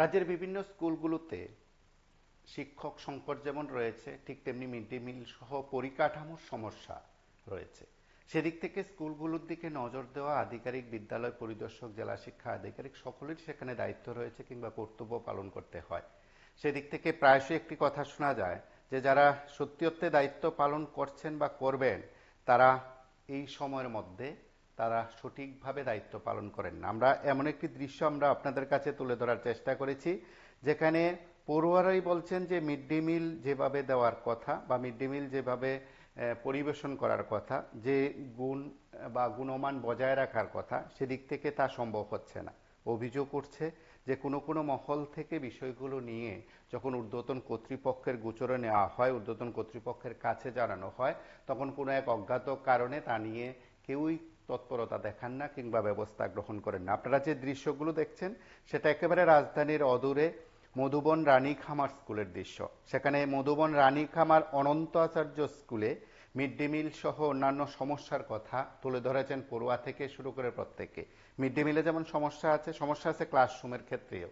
রাজ্যের বিভিন্ন স্কুলগুলোতে শিক্ষক সংকট যেমন রয়েছে ঠিক তেমনি মিড ডে মিল সহ পরিকাঠামোর সমস্যা রয়েছে সেদিক থেকে স্কুলগুলোর দিকে নজর দেওয়া আধিকারিক বিদ্যালয় পরিদর্শক জেলা শিক্ষা আধিকারিক সকলের সেখানে দায়িত্ব রয়েছে কিংবা কর্তব্য পালন করতে হয় সেদিক থেকে প্রায়শই একটি কথা শোনা যায় যে যারা সত্যি দায়িত্ব পালন করছেন বা করবেন তারা এই সময়ের মধ্যে তারা সঠিকভাবে দায়িত্ব পালন করেন আমরা এমন একটি দৃশ্য আমরা আপনাদের কাছে তুলে ধরার চেষ্টা করেছি যেখানে পড়ুয়ারাই বলছেন যে মিড ডে মিল যেভাবে দেওয়ার কথা বা মিড ডে মিল যেভাবে পরিবেশন করার কথা যে গুণ বা গুণমান বজায় রাখার কথা সেদিক থেকে তা সম্ভব হচ্ছে না অভিযোগ করছে যে কোনো কোনো মহল থেকে বিষয়গুলো নিয়ে যখন ঊর্ধ্বতন কর্তৃপক্ষের গোচরে নেওয়া হয় ঊর্ধ্বতন কর্তৃপক্ষের কাছে জানানো হয় তখন কোনো এক অজ্ঞাত কারণে তা নিয়ে কেউই তৎপরতা দেখান না কিংবা ব্যবস্থা গ্রহণ করেন না আপনারা যে দৃশ্যগুলো দেখছেন সেটা একেবারে রাজধানীর অদূরে মধুবন রানী খামার স্কুলের দৃশ্য সেখানে মধুবন রানী খামার অনন্ত আচার্য স্কুলে মিড ডে মিল সহ অন্যান্য সমস্যার কথা তুলে ধরেছেন পড়ুয়া থেকে শুরু করে প্রত্যেকে মিড ডে মিলে যেমন সমস্যা আছে সমস্যা আছে ক্লাসরুমের ক্ষেত্রেও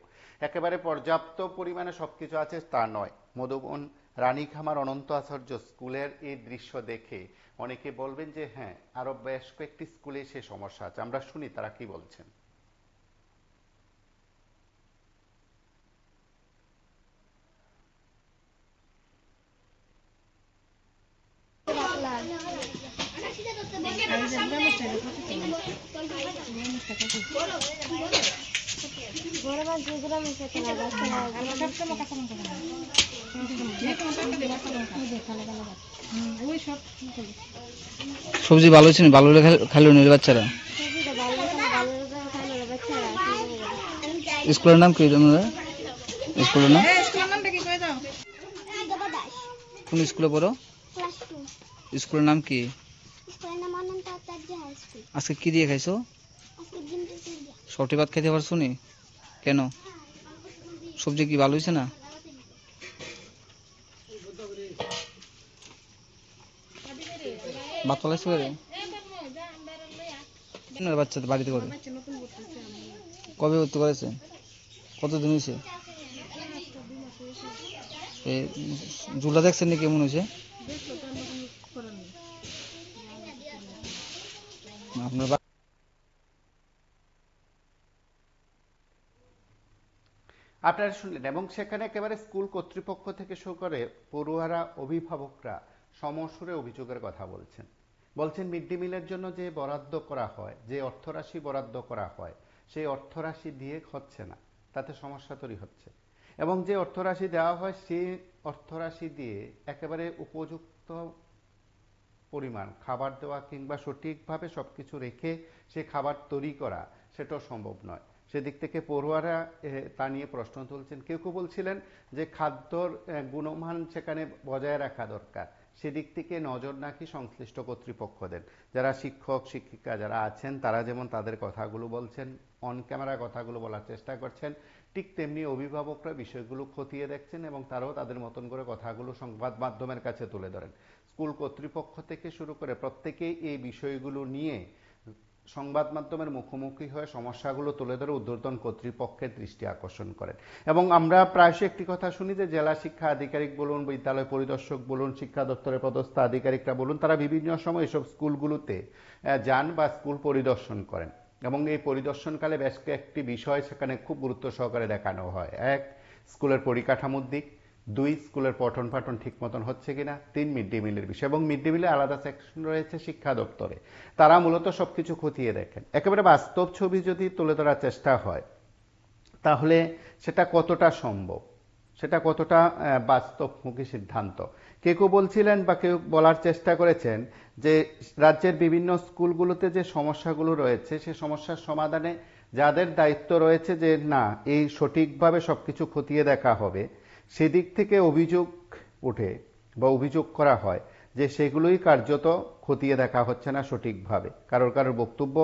একেবারে পর্যাপ্ত পরিমাণে সবকিছু আছে তা নয় মধুবন রানীখামার অনন্ত আচার্য স্কুলের এই দৃশ্য দেখে অনেকে বলবেন যে হ্যাঁ আরো বেশ কয়েকটি স্কুলে সে সমস্যা আছে আমরা শুনি তারা কি বলছেন সবজি ভালো ছিল ভালো খালি নিল বাচ্চারা স্কুলের নাম কি স্কুলের নাম কোন স্কুলে পড়ো স্কুলের নাম কি আজকে কি দিয়ে খাইছো সবটি ভাত খেতে পারছো নি কেন সবজি কি ভালো হয়েছে না ভাত পালাইছো রে বাচ্চা বাড়িতে করে কবে ভর্তি করেছে কতদিন হয়েছে জুলটা দেখছেন নি কেমন হয়েছে আপনার আপনারা শুনলেন এবং সেখানে একেবারে স্কুল কর্তৃপক্ষ থেকে শুরু করে পড়ুয়ারা অভিভাবকরা সমসুরে অভিযোগের কথা বলছেন বলছেন মিড ডে মিলের জন্য যে বরাদ্দ করা হয় যে অর্থরাশি বরাদ্দ করা হয় সেই অর্থরাশি দিয়ে হচ্ছে না তাতে সমস্যা তৈরি হচ্ছে এবং যে অর্থরাশি দেওয়া হয় সেই অর্থরাশি দিয়ে একেবারে উপযুক্ত পরিমাণ খাবার দেওয়া কিংবা সঠিকভাবে সব কিছু রেখে সে খাবার তৈরি করা সেটাও সম্ভব নয় সেদিক থেকে পড়ুয়ারা তা নিয়ে প্রশ্ন তুলছেন কেউ কেউ বলছিলেন যে খাদ্যর গুণমান সেখানে বজায় রাখা দরকার সেদিক থেকে নজর নাকি সংশ্লিষ্ট কর্তৃপক্ষ দেন যারা শিক্ষক শিক্ষিকা যারা আছেন তারা যেমন তাদের কথাগুলো বলছেন অন ক্যামেরা কথাগুলো বলার চেষ্টা করছেন ঠিক তেমনি অভিভাবকরা বিষয়গুলো খতিয়ে দেখছেন এবং তারাও তাদের মতন করে কথাগুলো সংবাদ মাধ্যমের কাছে তুলে ধরেন স্কুল কর্তৃপক্ষ থেকে শুরু করে প্রত্যেকেই এই বিষয়গুলো নিয়ে সংবাদ মাধ্যমের মুখোমুখি হয়ে সমস্যাগুলো তুলে ধরে উদ্বোধন কর্তৃপক্ষের দৃষ্টি আকর্ষণ করেন এবং আমরা প্রায়শই একটি কথা শুনি যে জেলা শিক্ষা আধিকারিক বলুন বিদ্যালয় পরিদর্শক বলুন শিক্ষা দপ্তরের পদস্থ আধিকারিকরা বলুন তারা বিভিন্ন সময় এসব স্কুলগুলোতে যান বা স্কুল পরিদর্শন করেন এবং এই পরিদর্শনকালে বেশ কয়েকটি বিষয় সেখানে খুব গুরুত্ব সহকারে দেখানো হয় এক স্কুলের পরিকাঠামোর দিক দুই স্কুলের পঠন পাঠন ঠিক মতন হচ্ছে কিনা তিন মিড ডে মিলের বিষয় এবং মিড ডে মিলে আলাদা সেকশন রয়েছে শিক্ষা দপ্তরে তারা মূলত সব কিছু খতিয়ে দেখেন একেবারে বাস্তব ছবি যদি তুলে ধরার চেষ্টা হয় তাহলে সেটা কতটা সম্ভব সেটা কতটা বাস্তবমুখী সিদ্ধান্ত কে কেউ বলছিলেন বা কেউ বলার চেষ্টা করেছেন যে রাজ্যের বিভিন্ন স্কুলগুলোতে যে সমস্যাগুলো রয়েছে সে সমস্যার সমাধানে যাদের দায়িত্ব রয়েছে যে না এই সঠিকভাবে সব কিছু খতিয়ে দেখা হবে সেদিক থেকে অভিযোগ ওঠে বা অভিযোগ করা হয় যে সেগুলোই কার্যত খতিয়ে দেখা হচ্ছে না সঠিকভাবে কারোর কারোর বক্তব্য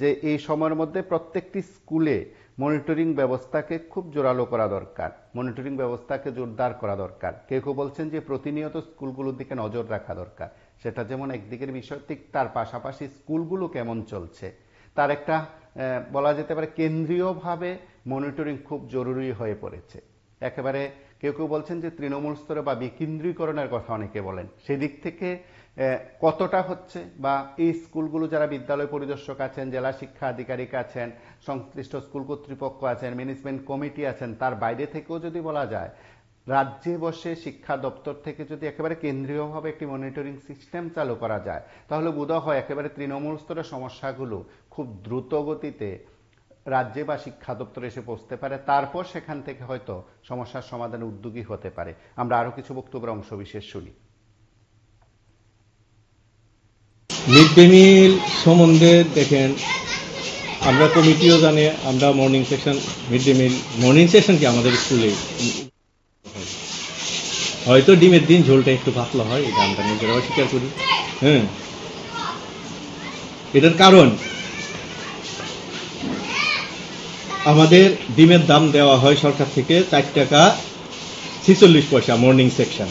যে এই সময়ের মধ্যে প্রত্যেকটি স্কুলে মনিটরিং ব্যবস্থাকে খুব জোরালো করা দরকার মনিটরিং ব্যবস্থাকে জোরদার করা দরকার কেউ কেউ বলছেন যে প্রতিনিয়ত স্কুলগুলোর দিকে নজর রাখা দরকার সেটা যেমন একদিকের বিষয় ঠিক তার পাশাপাশি স্কুলগুলো কেমন চলছে তার একটা বলা যেতে পারে কেন্দ্রীয়ভাবে মনিটরিং খুব জরুরি হয়ে পড়েছে একেবারে কেউ কেউ বলছেন যে তৃণমূল স্তরে বা বিকেন্দ্রীকরণের কথা অনেকে বলেন সেদিক থেকে কতটা হচ্ছে বা এই স্কুলগুলো যারা বিদ্যালয় পরিদর্শক আছেন জেলা শিক্ষা আধিকারিক আছেন সংশ্লিষ্ট স্কুল কর্তৃপক্ষ আছেন ম্যানেজমেন্ট কমিটি আছেন তার বাইরে থেকেও যদি বলা যায় রাজ্যে বসে শিক্ষা দপ্তর থেকে যদি একেবারে কেন্দ্রীয়ভাবে একটি মনিটরিং সিস্টেম চালু করা যায় তাহলে বোধ হয় একেবারে তৃণমূল স্তরের সমস্যাগুলো খুব দ্রুত গতিতে রাজ্যে বা শিক্ষা দপ্তরে এসে পৌঁছতে পারে তারপর সেখান থেকে হয়তো সমস্যার সমাধানে উদ্যোগী হতে পারে আমরা আরো কিছু বক্তব্যের অংশবিশেষ শুনি মিড ডে মিল সম্বন্ধে দেখেন আমরা কমিটিও জানে আমরা morning session mid day meal morning session কি আমাদের স্কুলে হয়তো ডিমের দিন ঝোলটা একটু ভাতলা হয় এটা আমরা নিজেরাও স্বীকার করি হ্যাঁ এটার কারণ আমাদের ডিমের দাম দেওয়া হয় সরকার থেকে চার টাকা ছিচল্লিশ পয়সা মর্নিং সেকশন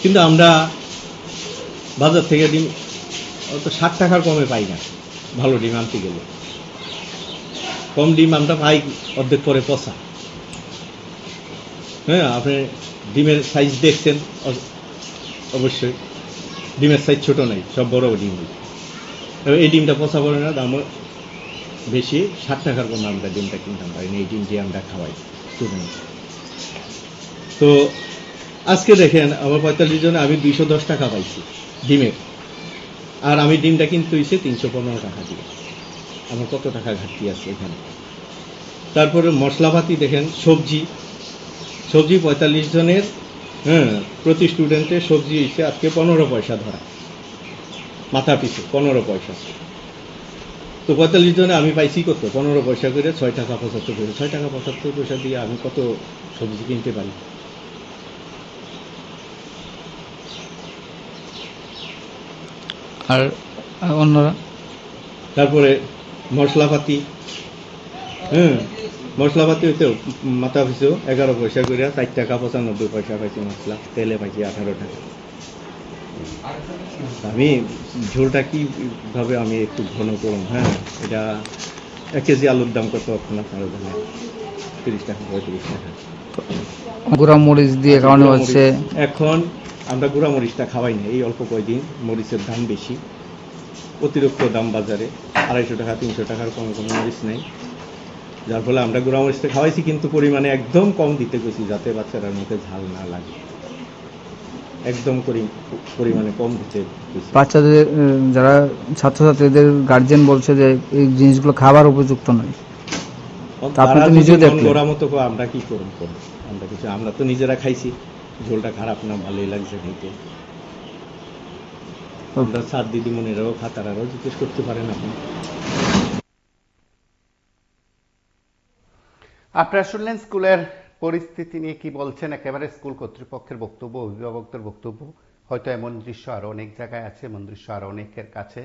কিন্তু আমরা বাজার থেকে ডিম অত ষাট টাকার কমে পাই না ভালো ডিম আনতে গেলে কম ডিম আমরা পাই অর্ধেক পরে পচা হ্যাঁ আপনি ডিমের সাইজ দেখছেন অবশ্যই ডিমের সাইজ ছোট নাই সব বড় ডিম এই ডিমটা পচা পড়ে না দামও বেশি ষাট টাকার কোনো আমরা ডিমটা কিনতাম পারিনি এই ডিমটি আমরা খাওয়াই স্টুডেন্ট তো আজকে দেখেন আমার পঁয়তাল্লিশ জনে আমি দুইশো দশ টাকা পাইছি ডিমের আর আমি ডিমটা কিনতে হয়েছে তিনশো পনেরো টাকা দিয়ে আমার কত টাকা ঘাটতি আছে এখানে তারপরে মশলাপাতি দেখেন সবজি সবজি পঁয়তাল্লিশ জনের হ্যাঁ প্রতি স্টুডেন্টের সবজি হয়েছে আজকে পনেরো পয়সা ধরা মাথা পিছু পনেরো পয়সা তো পঁয়তাল্লিশ জনে আমি পাইছি কত পনেরো পয়সা করে ছয় টাকা পঁচাত্তর পয়সা ছয় টাকা পঁচাত্তর পয়সা দিয়ে আমি কত সবজি কিনতে পারি আর অন্যরা তারপরে মশলাপাতি হ্যাঁ মশলাপাতি হইতে মাথা পিছু এগারো পয়সা করে চার টাকা পঁচানব্বই পয়সা পাইছি মশলা তেলে পাইছি আঠারো টাকা আমি ঝোলটা কীভাবে আমি একটু ঘন করুন হ্যাঁ এটা এক কেজি আলুর দাম কত এখন আপনারা জানেন তিরিশ টাকা পঁয়ত্রিশ টাকা গুঁড়া মরিচ দিয়ে কারণে হচ্ছে এখন আমরা গুঁড়া মরিচটা খাওয়াই না এই অল্প কয়েকদিন মরিচের দাম বেশি অতিরিক্ত দাম বাজারে আড়াইশো টাকা তিনশো টাকার কম কোনো মরিচ নেই যার ফলে আমরা গুঁড়া মরিচটা খাওয়াইছি কিন্তু পরিমাণে একদম কম দিতে গেছি যাতে বাচ্চারা মুখে ঝাল না লাগে একদম পরিমাণে কম হচ্ছে বাচ্চাদের যারা ছাত্রছাত্রীদের গার্জিয়ান বলছে যে এই জিনিসগুলো খাবার উপযুক্ত নয় আপনি দেখলেন ওরা মতো আমরা কি করব আমরা কিছু আমরা তো নিজেরা খাইছি ঝোলটা খারাপ না ভালোই লাগছে খেতে আমরা সাত দিদিমণিরাও খাতারাও জিজ্ঞেস করতে পারেন আপনি আপনারা শুনলেন স্কুলের পরিস্থিতি নিয়ে কি বলছেন একেবারে স্কুল কর্তৃপক্ষের বক্তব্য অভিভাবকদের বক্তব্য হয়তো এমন দৃশ্য আরো অনেক জায়গায় আছে এমন দৃশ্য আরো অনেকের কাছে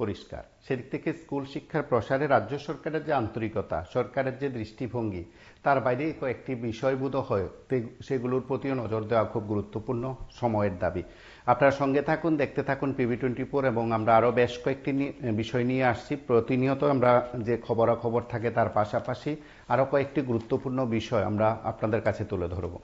পরিষ্কার সেদিক থেকে স্কুল শিক্ষার প্রসারে রাজ্য সরকারের যে আন্তরিকতা সরকারের যে দৃষ্টিভঙ্গি তার বাইরে কয়েকটি বিষয়বোধ হয় সেগুলোর প্রতিও নজর দেওয়া খুব গুরুত্বপূর্ণ সময়ের দাবি আপনার সঙ্গে থাকুন দেখতে থাকুন পিবি টোয়েন্টি ফোর এবং আমরা আরও বেশ কয়েকটি বিষয় নিয়ে আসছি প্রতিনিয়ত আমরা যে খবরাখবর থাকে তার পাশাপাশি আরও কয়েকটি গুরুত্বপূর্ণ বিষয় আমরা আপনাদের কাছে তুলে ধরবো